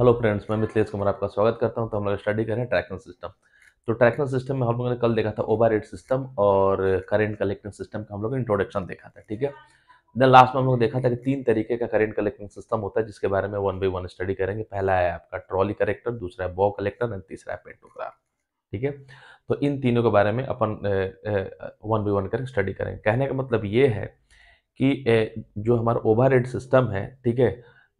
hello friends मैं मिथिलेश कुमार आपका स्वागत करता हूं तो हम लोग स्टडी कर रहे हैं ट्रैकिंग सिस्टम तो ट्रैकिंग सिस्टम में हम लोगों ने कल देखा था ओवर सिस्टम और करेंट कलेक्टिंग सिस्टम का हम लोग इंट्रोडक्शन देखा था ठीक है देन लास्ट में हम लोग देखा था कि तीन तरीके का करेंट कलेक्टिंग सिस्टम होता है जिसके बारे में वन बाई वन स्टडी करेंगे पहला है आपका ट्रॉली कलेक्टर दूसरा है बॉ कलेक्टर एंड तीसरा है पेंटोग्राफ ठीक है तो इन तीनों के बारे में अपन वन बाई वन करके स्टडी करेंगे कहने का मतलब ये है कि जो हमारा ओवर सिस्टम है ठीक है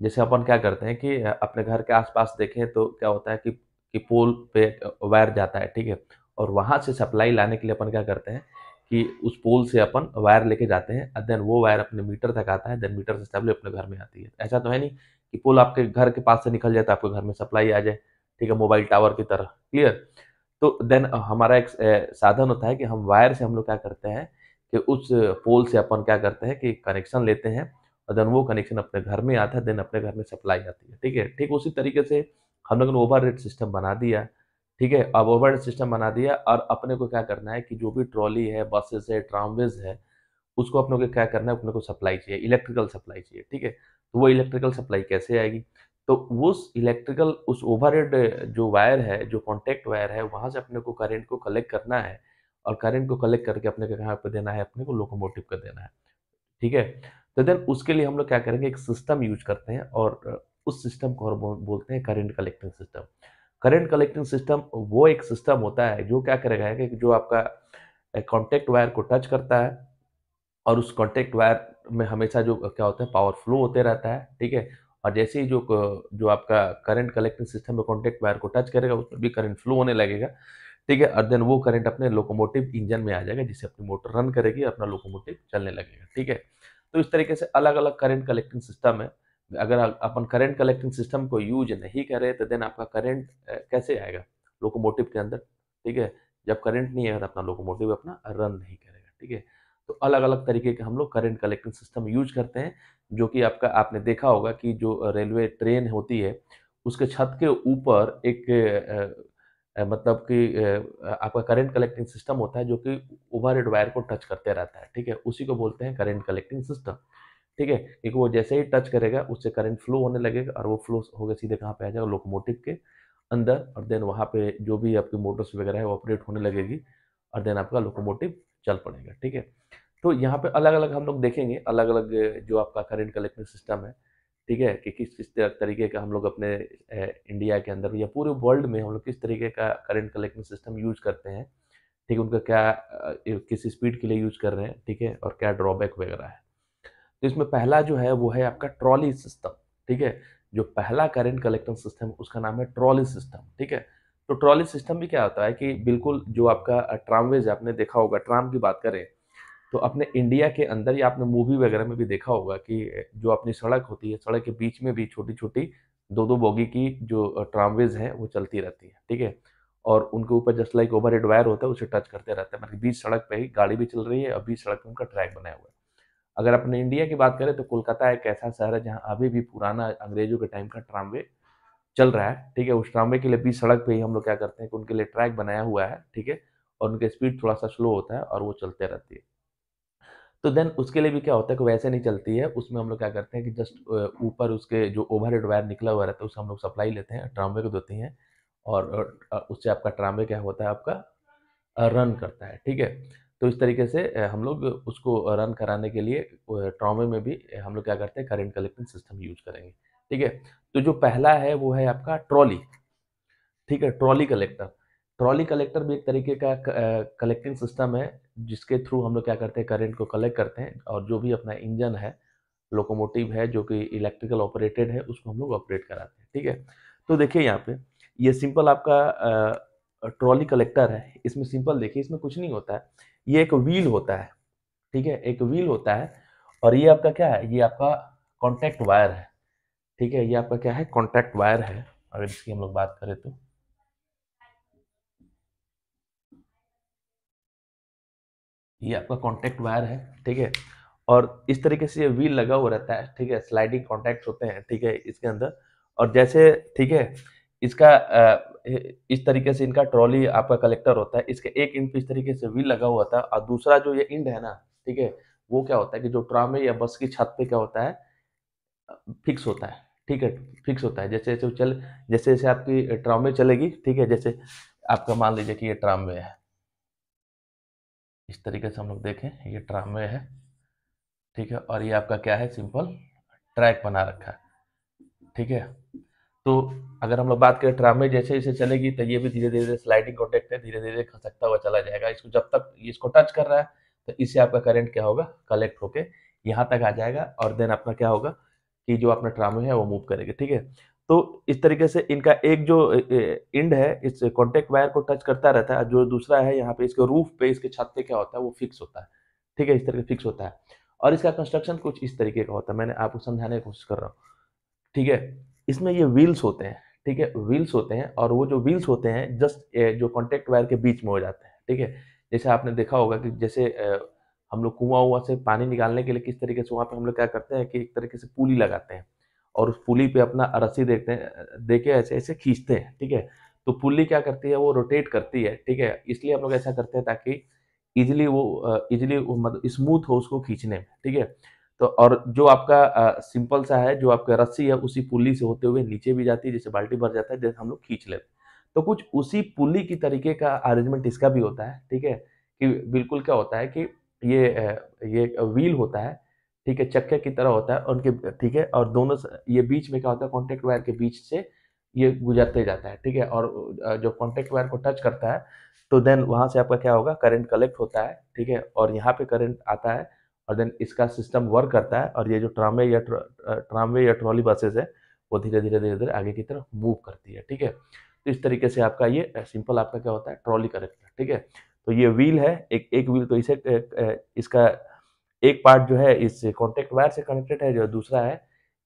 जैसे अपन क्या करते हैं कि अपने घर के आसपास देखें तो क्या होता है कि कि पोल पे वायर जाता है ठीक है और वहाँ से सप्लाई लाने के लिए अपन क्या करते हैं कि उस पोल से अपन वायर लेके जाते हैं और देन वो वायर अपने मीटर तक आता है देन मीटर से सप्लाई अपने घर में आती है ऐसा तो है नहीं कि पोल आपके घर के पास से निकल जाए तो आपके घर में सप्लाई आ जाए ठीक है मोबाइल टावर की तरह क्लियर तो देन हमारा एक साधन होता है कि हम वायर से हम लोग क्या करते हैं कि उस पोल से अपन क्या करते हैं कि कनेक्शन लेते हैं और देन वो कनेक्शन अपने घर में आता है देन अपने घर में सप्लाई आती है ठीक है ठीक उसी तरीके से हम लोगों ने ओवर रेड सिस्टम बना दिया ठीक है अब ओवर रेड सिस्टम बना दिया और अपने को क्या करना है कि जो भी ट्रॉली है बसेस है ट्रामवेज है उसको अपने को क्या करना है अपने को सप्लाई चाहिए इलेक्ट्रिकल सप्लाई चाहिए ठीक है तो वो इलेक्ट्रिकल सप्लाई कैसे आएगी तो उस इलेक्ट्रिकल उस ओवर जो वायर है जो कॉन्टेक्ट वायर है वहाँ से अपने को करेंट को कलेक्ट करना है और करंट को कलेक्ट करके अपने को कहाँ पर देना है अपने को लोकोमोटिव को देना है ठीक है तो देन उसके लिए हम लोग क्या करेंगे एक सिस्टम यूज करते हैं और उस सिस्टम को हम बोलते हैं current collecting system current collecting system वो एक सिस्टम होता है जो क्या करेगा कि जो आपका कॉन्टेक्ट वायर को टच करता है और उस कॉन्टेक्ट वायर में हमेशा जो क्या होता है पावर फ्लो होते रहता है ठीक है और जैसे ही जो जो आपका करंट कलेक्टिंग सिस्टम में कॉन्टेक्ट वायर को टच करेगा उसमें भी करंट फ्लो होने लगेगा ठीक है और देन वो करंट अपने लोकोमोटिव इंजन में आ जाएगा जिससे अपनी मोटर रन करेगी अपना लोकोमोटिव चलने लगेगा ठीक है तो इस तरीके से अलग अलग करेंट कलेक्टिंग सिस्टम है अगर अपन करंट कलेक्टिंग सिस्टम को यूज नहीं करें तो देन आपका करंट कैसे आएगा लोकोमोटिव के अंदर ठीक है जब करंट नहीं आएगा तो अपना लोकोमोटिव अपना रन नहीं करेगा ठीक है तो अलग अलग तरीके के हम लोग करेंट कलेक्टिंग सिस्टम यूज करते हैं जो कि आपका आपने देखा होगा कि जो रेलवे ट्रेन होती है उसके छत के ऊपर एक मतलब कि आपका करंट कलेक्टिंग सिस्टम होता है जो कि ओवर वायर को टच करते रहता है ठीक है उसी को बोलते हैं करंट कलेक्टिंग सिस्टम ठीक है क्योंकि वो जैसे ही टच करेगा उससे करंट फ्लो होने लगेगा और वो फ्लो होगा सीधे कहाँ पे आ जाएगा लोकोमोटिव के अंदर और देन वहाँ पे जो भी आपकी मोटर्स वगैरह है वो ऑपरेट होने लगेगी और देन आपका लोकोमोटिव चल पड़ेगा ठीक है तो यहाँ पर अलग अलग हम लोग देखेंगे अलग अलग जो आपका करेंट कलेक्टिंग सिस्टम है ठीक है कि किस किस तरीके का हम लोग अपने इंडिया के अंदर या पूरे वर्ल्ड में हम लोग किस तरीके का करंट कलेक्शन सिस्टम यूज करते हैं ठीक है उनका क्या किस स्पीड के लिए यूज कर रहे हैं ठीक है और क्या ड्रॉबैक वगैरह है तो इसमें पहला जो है वो है आपका ट्रॉली सिस्टम ठीक है जो पहला करंट कलेक्टिंग सिस्टम उसका नाम है ट्रॉली सिस्टम ठीक है तो ट्रॉली सिस्टम भी क्या होता है कि बिल्कुल जो आपका ट्रामवेज आपने देखा होगा ट्राम की बात करें तो अपने इंडिया के अंदर या आपने मूवी वगैरह में भी देखा होगा कि जो अपनी सड़क होती है सड़क के बीच में भी छोटी छोटी दो दो बोगी की जो ट्रामवेज है वो चलती रहती है ठीक है और उनके ऊपर just like overhead wire होता है उसे टच करते रहते हैं मतलब बीच सड़क पर ही गाड़ी भी चल रही है और बीच सड़क पर उनका ट्रैक बनाया हुआ है अगर अपने इंडिया की बात करें तो कोलकाता एक ऐसा शहर है जहाँ अभी भी पुराना अंग्रेजों के टाइम का ट्रामवे चल रहा है ठीक है उस ट्रामवे के लिए बीच सड़क पर ही हम लोग क्या करते हैं कि उनके लिए ट्रैक बनाया हुआ है ठीक है और उनके स्पीड थोड़ा सा स्लो होता है और वो चलते रहती है तो देन उसके लिए भी क्या होता है कि वैसे नहीं चलती है उसमें हम लोग क्या करते हैं कि जस्ट ऊपर उसके जो ओवर वायर निकला हुआ रहता है उससे हम लोग सप्लाई लेते हैं ट्रामवे को देते हैं और उससे आपका ट्रामवे क्या होता है आपका रन करता है ठीक है तो इस तरीके से हम लोग उसको रन कराने के लिए ट्रामे में भी हम लोग क्या करते हैं करेंट कलेक्टिंग सिस्टम यूज करेंगे ठीक है तो जो पहला है वो है आपका ट्रॉली ठीक है ट्रॉली कलेक्टर ट्रॉली कलेक्टर भी एक तरीके का कलेक्टिंग सिस्टम है जिसके थ्रू हम लोग क्या करते हैं करंट को कलेक्ट करते हैं और जो भी अपना इंजन है लोकोमोटिव है जो कि इलेक्ट्रिकल ऑपरेटेड है उसको हम लोग ऑपरेट कराते हैं ठीक है तो देखिए यहाँ पे ये सिंपल आपका ट्रॉली कलेक्टर है इसमें सिंपल देखिए इसमें कुछ नहीं होता है ये एक व्हील होता है ठीक है एक व्हील होता है और ये आपका क्या है ये आपका कॉन्टैक्ट वायर है ठीक है ये आपका क्या है कॉन्टैक्ट वायर है अगर इसकी हम लोग बात करें तो ये आपका कॉन्टैक्ट वायर है ठीक है और इस तरीके से ये व्हील लगा हुआ रहता है ठीक है स्लाइडिंग कॉन्टैक्ट होते हैं ठीक है इसके अंदर और जैसे ठीक है इसका इस तरीके से इनका ट्रॉली आपका कलेक्टर होता है इसके एक इंड पे इस तरीके से व्हील लगा हुआ था और दूसरा जो ये इंड है ना ठीक है वो क्या होता है कि जो ट्राम या बस की छत पे क्या होता है फिक्स होता है ठीक है फिक्स होता है जैसे जैसे चल जैसे जैसे आपकी ट्रामे चलेगी ठीक है जैसे आपका मान लीजिए कि ये ट्रामे है इस तरीके से हम लोग देखें ये ट्रामवे है ठीक है और ये आपका क्या है सिंपल ट्रैक बना रखा है ठीक है तो अगर हम लोग बात करें वे जैसे इसे चलेगी तो ये भी धीरे धीरे स्लाइडिंग कॉन्टेक्ट है धीरे धीरे खसकता हुआ चला जाएगा इसको जब तक इसको टच कर रहा है तो इससे आपका करेंट क्या होगा कलेक्ट होके यहाँ तक आ जाएगा और देन अपना क्या होगा कि जो अपना ट्रामे है वो मूव करेगा ठीक है तो इस तरीके से इनका एक जो इंड है इस कॉन्टेक्ट वायर को टच करता रहता है जो दूसरा है यहाँ पे इसके रूफ पे इसके छत पे क्या होता है वो फिक्स होता है ठीक है इस तरीके फिक्स होता है और इसका कंस्ट्रक्शन कुछ इस तरीके का होता है मैंने आपको समझाने की कोशिश कर रहा हूँ ठीक है इसमें ये व्हील्स होते हैं ठीक है व्हील्स होते हैं और वो जो व्हील्स होते हैं जस्ट जो कॉन्टेक्ट वायर के बीच में हो जाते हैं ठीक है जैसे आपने देखा होगा कि जैसे हम लोग कुआं हुआ से पानी निकालने के लिए किस तरीके से वहाँ पे हम लोग क्या करते हैं कि एक तरीके से पुली लगाते हैं और उस पुली पे अपना रस्सी देखते हैं देखे ऐसे ऐसे खींचते हैं ठीक है तो पुली क्या करती है वो रोटेट करती है ठीक है इसलिए हम लोग ऐसा करते हैं ताकि इजिली वो इजिली मतलब स्मूथ हो उसको खींचने में ठीक है तो और जो आपका सिंपल सा है जो आपका रस्सी है उसी पुली से होते हुए नीचे भी जाती है जैसे बाल्टी भर जाता है जैसे हम लोग खींच लेते तो कुछ उसी पुली की तरीके का अरेंजमेंट इसका भी होता है ठीक है कि बिल्कुल क्या होता है कि ये ये व्हील होता है ठीक है चक्के की तरह होता है उनके ठीक है और दोनों ये बीच में क्या होता है कॉन्टेक्ट वायर के बीच से ये गुजरते जाता है ठीक है और जो कॉन्टेक्ट वायर को टच करता है तो देन वहाँ से आपका क्या होगा करंट कलेक्ट होता है ठीक है और यहाँ पे करंट आता है और देन इसका सिस्टम वर्क करता है और ये जो ट्रामवे या ट्रामवे या ट्रॉली बसेस है वो धीरे धीरे धीरे धीरे आगे की तरफ मूव करती है ठीक है तो इस तरीके से आपका ये सिंपल आपका क्या होता है ट्रॉली कलेक्टर ठीक है तो ये व्हील है एक एक व्हील तो इसे इसका एक पार्ट जो है इस कॉन्टेक्ट वायर से कनेक्टेड है जो दूसरा है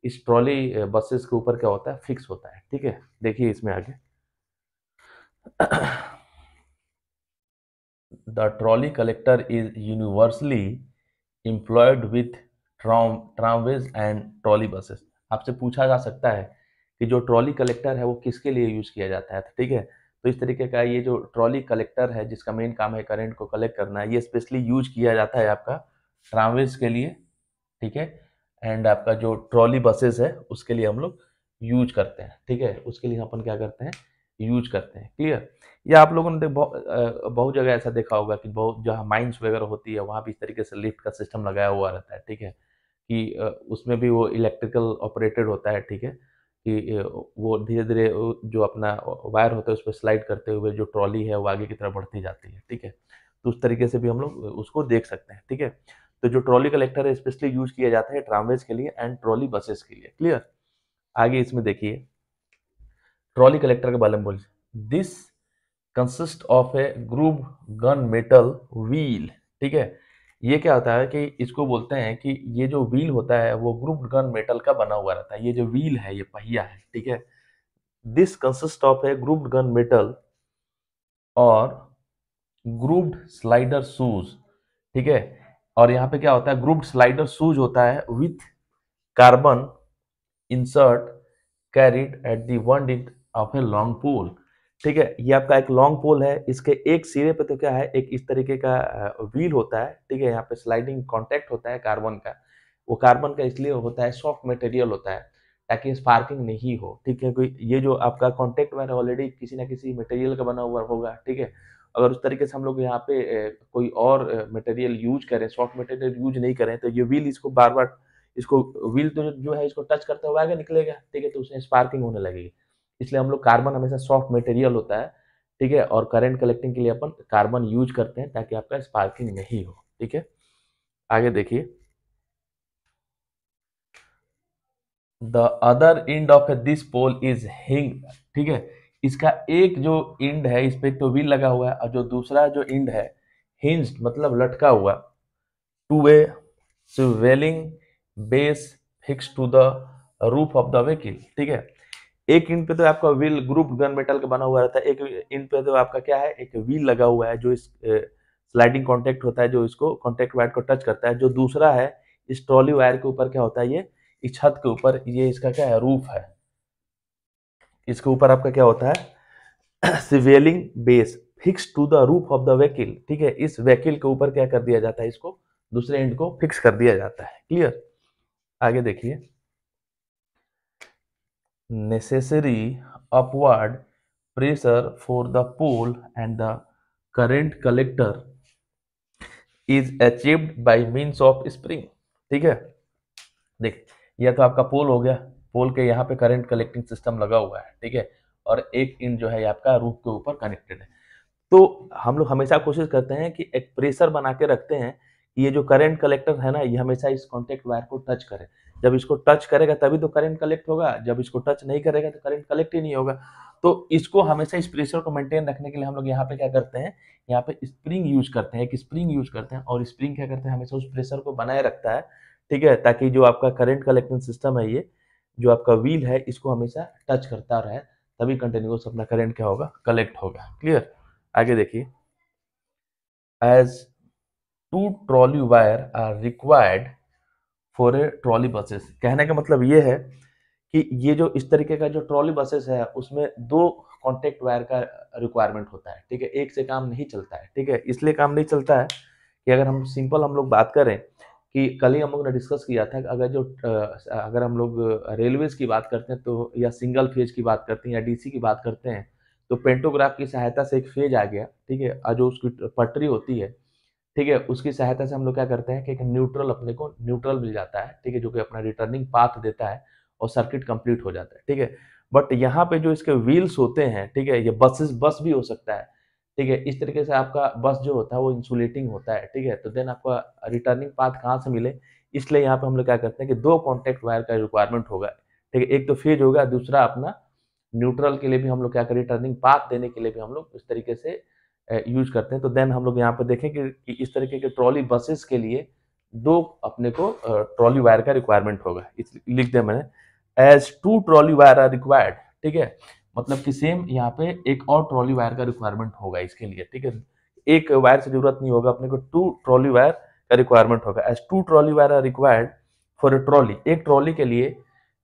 इस ट्रॉली बसेस के ऊपर क्या होता है फिक्स होता है ठीक है देखिए इसमें आगे the trolley collector is universally employed with tram tramways and trolley buses आपसे पूछा जा सकता है कि जो ट्रॉली कलेक्टर है वो किसके लिए यूज़ किया जाता है ठीक है तो इस तरीके का ये जो ट्रॉली कलेक्टर है जिसका मेन काम है करंट को कलेक्ट करना ये स्पेशली यूज किया जाता है आपका ट्रामवेज के लिए ठीक है एंड आपका जो ट्रॉली बसेस है उसके लिए हम लोग यूज करते हैं ठीक है उसके लिए अपन क्या करते हैं यूज करते हैं क्लियर या आप लोगों ने देख बहुत जगह ऐसा देखा होगा कि बहुत जहाँ माइंस वगैरह होती है वहाँ भी इस तरीके से लिफ्ट का सिस्टम लगाया हुआ रहता है ठीक है कि उसमें भी वो इलेक्ट्रिकल ऑपरेटेड होता है ठीक है कि वो धीरे धीरे जो अपना वायर होता है उस पर स्लाइड करते हुए जो ट्रॉली है वो आगे की तरफ बढ़ती जाती है ठीक है तो उस तरीके से भी हम लोग उसको देख सकते हैं ठीक है तो जो ट्रॉली कलेक्टर है स्पेशली यूज किया जाता है ट्रामवेज के लिए एंड ट्रॉली बसेस के लिए क्लियर आगे इसमें देखिए ट्रॉली कलेक्टर के बारे में बोल this consist of a groove gunmetal wheel ठीक है ये क्या होता है कि इसको बोलते हैं कि ये जो व्हील होता है वो ग्रुप गन मेटल का बना हुआ रहता है ये जो व्हील है ये पहिया है ठीक है this consist of a groove gunmetal or grooved slider shoes ठीक है और यहाँ पे क्या होता है ग्रुप स्लाइडर शूज होता है with carbon insert carried at the वन डिट ऑफ ए लॉन्ग पोल ठीक है ये आपका एक लॉन्ग पोल है इसके एक सिरे पे तो क्या है एक इस तरीके का व्हील होता है ठीक है यहाँ पे स्लाइडिंग कॉन्टेक्ट होता है कार्बन का वो कार्बन का इसलिए होता है सॉफ्ट मटेरियल होता है ताकि स्पार्किंग नहीं हो ठीक है कोई ये जो आपका कॉन्टेक्ट वायर ऑलरेडी किसी ना किसी मटेरियल का बना हुआ होगा ठीक है अगर उस तरीके से हम लोग यहाँ पे कोई और मटेरियल यूज करें सॉफ्ट मटेरियल यूज नहीं करें तो ये व्हील इसको बार बार इसको व्हील तो जो है इसको टच करता हुआ आगे निकलेगा ठीक है तो उसमें स्पार्किंग होने लगेगी इसलिए हम लोग कार्बन हमेशा सॉफ्ट मटेरियल होता है ठीक है और करंट कलेक्टिंग के लिए अपन कार्बन यूज करते हैं ताकि आपका स्पार्किंग नहीं हो ठीक है आगे देखिए the other end of this pole is hinge ठीक है इसका एक जो इंड है इस पे एक तो व्हील लगा हुआ है और जो दूसरा जो इंड है हिंज मतलब लटका हुआ to a swivelling base fix to the roof of the vehicle ठीक है एक इंड पे तो आपका व्हील ग्रुप गन मेटल का बना हुआ रहता है एक इंड पे तो आपका क्या है एक व्हील लगा हुआ है जो इस स्लाइडिंग कॉन्टेक्ट होता है जो इसको कॉन्टेक्ट वायर को टच करता है जो दूसरा है इस ट्रॉली वायर के ऊपर क्या होता है ये इस छत के ऊपर ये इसका क्या है रूफ है इसके ऊपर आपका क्या होता है swivelling base fix to the roof of the vehicle ठीक है इस वेकिल के ऊपर क्या कर दिया जाता है इसको दूसरे एंड को फिक्स कर दिया जाता है क्लियर आगे देखिए necessary upward pressure for the pole and the current collector is achieved by means of spring ठीक है देख या तो आपका पोल हो गया पोल के यहाँ पे करंट कलेक्टिंग सिस्टम लगा हुआ है ठीक है और एक इन जो है आपका रूफ के ऊपर कनेक्टेड है तो हम लोग हमेशा कोशिश करते हैं कि एक प्रेशर बना के रखते हैं कि ये जो करंट कलेक्टर है ना ये हमेशा इस कॉन्टेक्ट वायर को टच करे जब इसको टच करेगा तभी तो करंट कलेक्ट होगा जब इसको टच नहीं करेगा तो करंट कलेक्ट ही नहीं होगा तो इसको हमेशा इस प्रेशर को मेंटेन रखने के लिए हम लोग यहाँ पे क्या करते हैं यहाँ पे स्प्रिंग यूज करते हैं एक स्प्रिंग यूज करते हैं और स्प्रिंग क्या करते हैं हमेशा उस प्रेशर को बनाए रखता है ठीक है ताकि जो आपका करंट कलेक्टिंग सिस्टम है ये जो आपका व्हील है इसको हमेशा टच करता रहे तभी कंटिन्यूस अपना करंट क्या होगा कलेक्ट होगा क्लियर आगे देखिए as two trolley wire are required for a trolley buses कहने का मतलब ये है कि ये जो इस तरीके का जो ट्रॉली बसेस है उसमें दो कॉन्टेक्ट वायर का रिक्वायरमेंट होता है ठीक है एक से काम नहीं चलता है ठीक है इसलिए काम नहीं चलता है कि अगर हम सिंपल हम लोग बात करें कि कल ही हम लोग ने डिस्कस किया था कि अगर जो अगर हम लोग रेलवेज़ की बात करते हैं तो या सिंगल फेज की बात करते हैं या डीसी की बात करते हैं तो पेंटोग्राफ की सहायता से एक फेज आ गया ठीक है और जो उसकी पटरी होती है ठीक है उसकी सहायता से हम लोग क्या करते हैं कि एक न्यूट्रल अपने को न्यूट्रल मिल जाता है ठीक है जो कि अपना रिटर्निंग पाथ देता है और सर्किट कंप्लीट हो जाता है ठीक है बट यहाँ पे जो इसके व्हील्स होते हैं ठीक है ये बसेस बस भी हो सकता है ठीक है इस तरीके से आपका बस जो होता है वो इंसुलेटिंग होता है ठीक है तो देन आपका रिटर्निंग पाथ कहाँ से मिले इसलिए यहाँ पे हम लोग क्या करते हैं कि दो कॉन्टैक्ट वायर का रिक्वायरमेंट होगा ठीक है एक तो फेज होगा दूसरा अपना न्यूट्रल के लिए भी हम लोग क्या करें रिटर्निंग पाथ देने के लिए भी हम लोग इस तरीके से यूज करते हैं तो देन हम लोग यहाँ पर देखें कि, इस तरीके के ट्रॉली बसेस के लिए दो अपने को ट्रॉली वायर का रिक्वायरमेंट होगा लिख दें मैंने as two trolley wire are required ठीक है मतलब कि सेम यहाँ पे एक और ट्रॉली वायर का रिक्वायरमेंट होगा इसके लिए ठीक है एक वायर से जरूरत नहीं होगा अपने को टू ट्रॉली वायर का रिक्वायरमेंट होगा as two trolley wire are required for a trolley एक ट्रॉली के लिए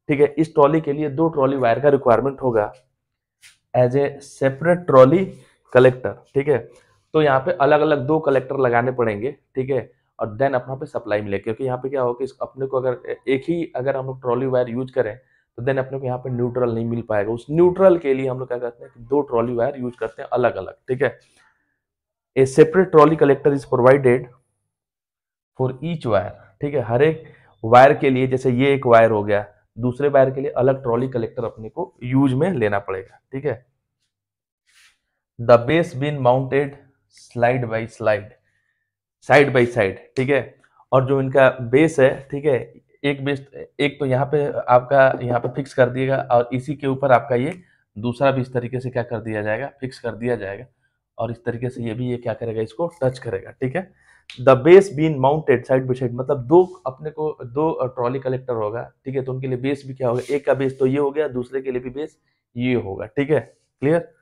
ठीक है इस ट्रॉली के लिए दो ट्रॉली वायर का रिक्वायरमेंट होगा as a separate trolley collector ठीक है तो यहाँ पे अलग अलग दो कलेक्टर लगाने पड़ेंगे ठीक है और देन अपना पे सप्लाई मिलेगी क्योंकि यहाँ पे क्या होगा कि अपने को अगर एक ही अगर हम लोग ट्रॉली वायर यूज करें तो देन अपने को यहाँ पे न्यूट्रल नहीं मिल पाएगा उस न्यूट्रल के लिए हम लोग क्या करते हैं दो ट्रॉली वायर यूज करते हैं अलग अलग ठीक है a separate trolley collector is provided for each wire ठीक है हर एक वायर के लिए जैसे ये एक वायर हो गया दूसरे वायर के लिए अलग ट्रॉली कलेक्टर अपने को यूज में लेना पड़ेगा ठीक है the base been mounted slide by slide side by side ठीक है और जो इनका बेस है ठीक है एक बेस्ट एक तो यहाँ पे आपका यहाँ पे फिक्स कर दिएगा और इसी के ऊपर आपका ये दूसरा भी इस तरीके से क्या कर दिया जाएगा फिक्स कर दिया जाएगा और इस तरीके से ये भी ये क्या करेगा इसको टच करेगा ठीक है the base been mounted side by side मतलब दो अपने को दो ट्रॉली कलेक्टर होगा ठीक है तो उनके लिए बेस भी क्या होगा एक का बेस तो ये हो गया दूसरे के लिए भी बेस ये होगा ठीक है क्लियर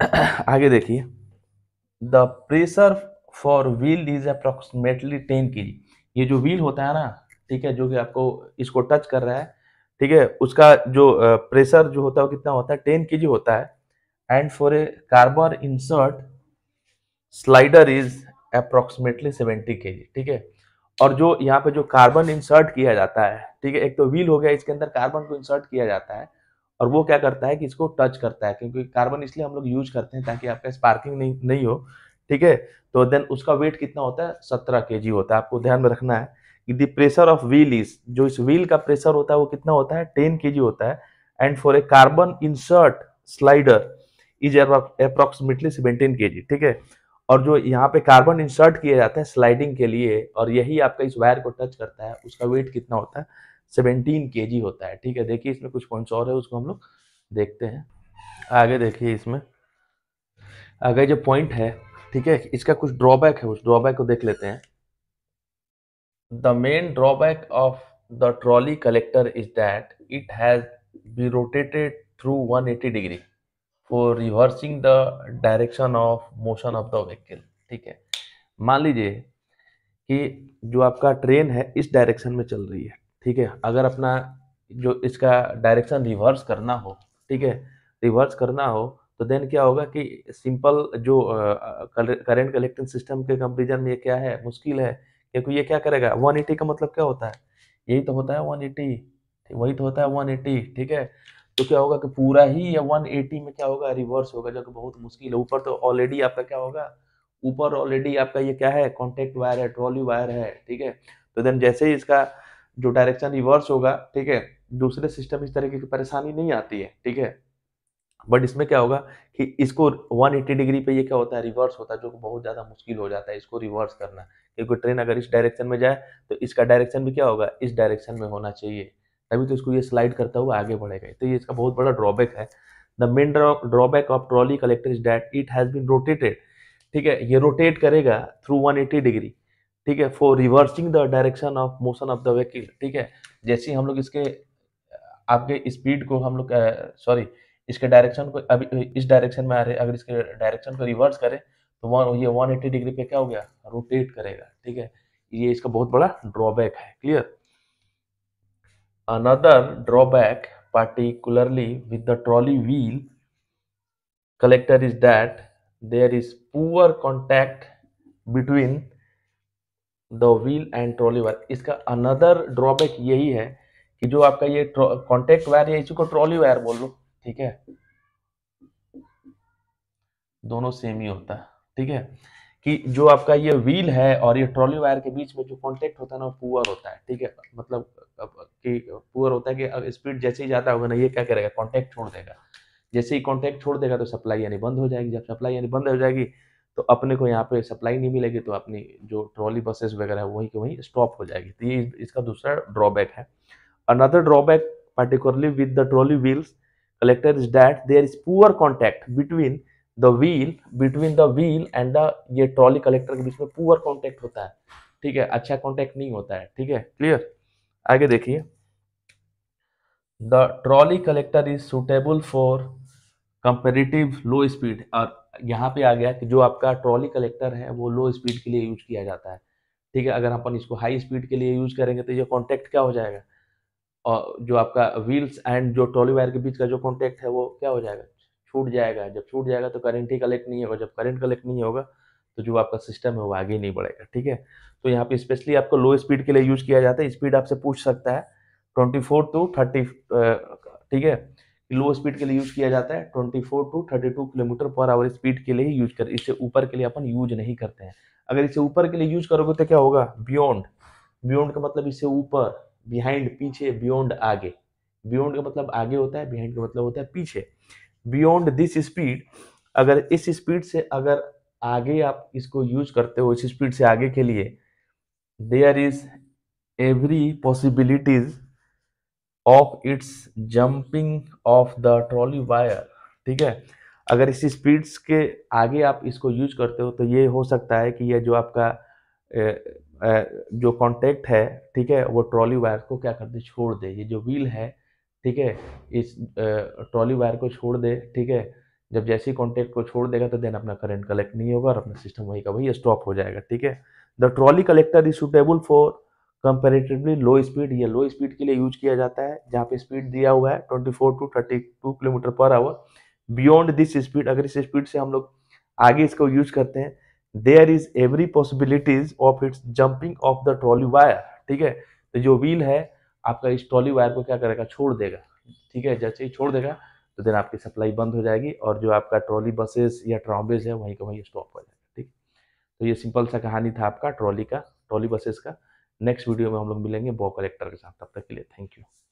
आगे देखिए the pressure for wheel is approximately ten K G ये जो व्हील होता है ना ठीक है जो कि आपको इसको टच कर रहा है ठीक है उसका जो प्रेशर जो होता है वो कितना होता है टेन के होता है and for a carbon insert slider is approximately seventy K ठीक है और जो यहाँ पे जो कार्बन इंसर्ट किया जाता है ठीक है एक तो व्हील हो गया इसके अंदर कार्बन को इंसर्ट किया जाता है और वो क्या करता है कि इसको टच करता है क्योंकि कार्बन इसलिए हम लोग यूज करते हैं ताकि आपका स्पार्किंग नहीं नहीं हो ठीक है तो देन उसका वेट कितना होता है सत्रह के होता है आपको ध्यान में रखना है कि the pressure of wheel is जो इस व्हील का प्रेशर होता है वो कितना होता है टेन के होता है and for a carbon insert slider is approximately seventeen K ठीक है और जो यहाँ पे कार्बन इंसर्ट किया जाता है स्लाइडिंग के लिए और यही आपका इस वायर को टच करता है उसका वेट कितना होता है सेवेंटीन के होता है ठीक है देखिए इसमें कुछ पॉइंट्स और है उसको हम लोग देखते हैं आगे देखिए इसमें आगे जो पॉइंट है ठीक है इसका कुछ ड्रॉबैक है उस ड्रॉबैक को देख लेते हैं the main drawback of the trolley collector is that it has be rotated through 180 degree for reversing the direction of motion of the vehicle ठीक है मान लीजिए कि जो आपका ट्रेन है इस डायरेक्शन में चल रही है ठीक है अगर अपना जो इसका डायरेक्शन रिवर्स करना हो ठीक है रिवर्स करना हो तो देन क्या होगा कि सिंपल जो करेंट कलेक्टिंग सिस्टम के कंपेरिजन में ये क्या है मुश्किल है क्योंकि ये क्या करेगा एटी का मतलब क्या होता है यही तो होता है एटी वही तो होता है एटी ठीक है तो क्या होगा कि पूरा ही या एटी में क्या होगा रिवर्स होगा जो कि बहुत मुश्किल है ऊपर तो ऑलरेडी आपका क्या होगा ऊपर ऑलरेडी आपका ये क्या है कॉन्टेक्ट वायर है ट्रॉली वायर है ठीक है तो देन जैसे ही इसका जो डायरेक्शन रिवर्स होगा ठीक है दूसरे सिस्टम इस तरीके की परेशानी नहीं आती है ठीक है बट इसमें क्या होगा कि इसको 180 डिग्री पे ये क्या होता है रिवर्स होता है जो कि बहुत ज़्यादा मुश्किल हो जाता है इसको रिवर्स करना क्योंकि ट्रेन अगर इस डायरेक्शन में जाए तो इसका डायरेक्शन भी क्या होगा इस डायरेक्शन में होना चाहिए तभी तो इसको ये स्लाइड करता हुआ आगे बढ़ेगा तो ये इसका बहुत बड़ा ड्रॉबैक है the main drawback of trolley collector is that it has been rotated ठीक है ये रोटेट करेगा थ्रू वन डिग्री ठीक है for reversing the direction of motion of the vehicle ठीक है जैसे हम लोग इसके आपके स्पीड को हम लोग सॉरी इसके डायरेक्शन को अभी इस डायरेक्शन में आ रहे अगर इसके डायरेक्शन को रिवर्स करें तो वन ये एट्टी डिग्री पे क्या हो गया रोटेट करेगा ठीक है ये इसका बहुत बड़ा ड्रॉबैक है clear another drawback particularly with the trolley wheel collector is that there is poor contact between the wheel and trolley wire इसका अनदर ड्रॉबैक यही है कि जो आपका ये कॉन्टैक्ट वायर है इसी को ट्रॉली वायर बोल लो ठीक है दोनों सेम ही होता है ठीक है कि जो आपका ये व्हील है और ये ट्रॉली वायर के बीच में जो कांटेक्ट होता है ना पुअर होता है ठीक है मतलब कि पुअर होता है कि स्पीड जैसे ही जाता होगा ना ये क्या करेगा कांटेक्ट छोड़ देगा जैसे ही कांटेक्ट छोड़ देगा तो सप्लाई यानी बंद हो जाएगी जब सप्लाई यानी बंद हो जाएगी तो अपने को यहाँ पे सप्लाई नहीं मिलेगी तो अपनी जो ट्रॉली बसेस वगैरह वही के वहीं स्टॉप हो जाएगी तो ये इसका दूसरा ड्रॉबैक है another drawback particularly with the trolley wheels collector is that there is poor contact between the wheel between the wheel and the ये ट्रॉली कलेक्टर के बीच में पुअर contact होता है ठीक है अच्छा contact नहीं होता है ठीक है क्लियर आगे देखिए the trolley collector is suitable for comparative low speed और यहाँ पे आ गया कि जो आपका ट्रॉली कलेक्टर है वो लो स्पीड के लिए यूज किया जाता है ठीक है अगर अपन इसको हाई स्पीड के लिए यूज करेंगे तो ये कॉन्टेक्ट क्या हो जाएगा और जो आपका व्हील्स एंड जो ट्रॉली वायर के बीच का जो कॉन्टेक्ट है वो क्या हो जाएगा छूट जाएगा जब छूट जाएगा तो करंट ही कलेक्ट नहीं होगा जब करंट कलेक्ट नहीं होगा तो जो आपका सिस्टम है वो आगे नहीं बढ़ेगा ठीक है तो यहाँ पे स्पेशली आपको लो स्पीड के लिए यूज किया जाता है स्पीड आपसे पूछ सकता है ट्वेंटी फोर टू थर्टी ठीक है लो स्पीड के लिए यूज किया जाता है twenty four to thirty two kilometre per hour speed के लिए ही यूज कर इससे ऊपर के लिए अपन यूज नहीं करते हैं अगर इससे ऊपर के लिए यूज करोगे तो क्या होगा बियॉन्ड बियॉन्ड का मतलब इससे ऊपर बिहाइंड पीछे बियॉन्ड आगे बियॉन्ड का मतलब आगे होता है बिहाइंड का मतलब होता है पीछे बियॉन्ड दिस स्पीड अगर इस स्पीड से अगर आगे आप इसको यूज करते हो इस स्पीड से आगे के लिए there is every possibilities of its jumping off the trolley wire ठीक है अगर इस स्पीड्स के आगे आप इसको यूज करते हो तो ये हो सकता है कि यह जो आपका जो कॉन्टेक्ट है ठीक है वो ट्रॉली वायर को क्या कर दे छोड़ दे ये जो व्हील है ठीक है इस ट्रॉली वायर को छोड़ दे ठीक है जब जैसे ही कॉन्टैक्ट को छोड़ देगा तो देन अपना करंट कलेक्ट नहीं होगा और अपना सिस्टम वही का वही स्टॉप हो जाएगा ठीक है the trolley collector is suitable for comparatively low speed ये लो स्पीड के लिए यूज किया जाता है जहाँ पे स्पीड दिया हुआ है twenty four to thirty two kilometre per hour beyond this speed अगर इस स्पीड से हम लोग आगे इसको यूज करते हैं there is every possibilities of its jumping off the trolley wire ठीक है तो जो व्हील है आपका इस ट्रॉली वायर को क्या करेगा छोड़ देगा ठीक है जैसे ही छोड़ देगा तो देन आपकी सप्लाई बंद हो जाएगी और जो आपका ट्रॉली बसेस या ट्रॉबेज है वहीं का वहीं स्टॉप हो जाएगा ठीक तो ये सिंपल सा कहानी था आपका ट्रॉली का ट्रॉली बसेस का नेक्स्ट वीडियो में हम लोग मिलेंगे बॉ कलेक्टर के साथ तब तक के लिए थैंक यू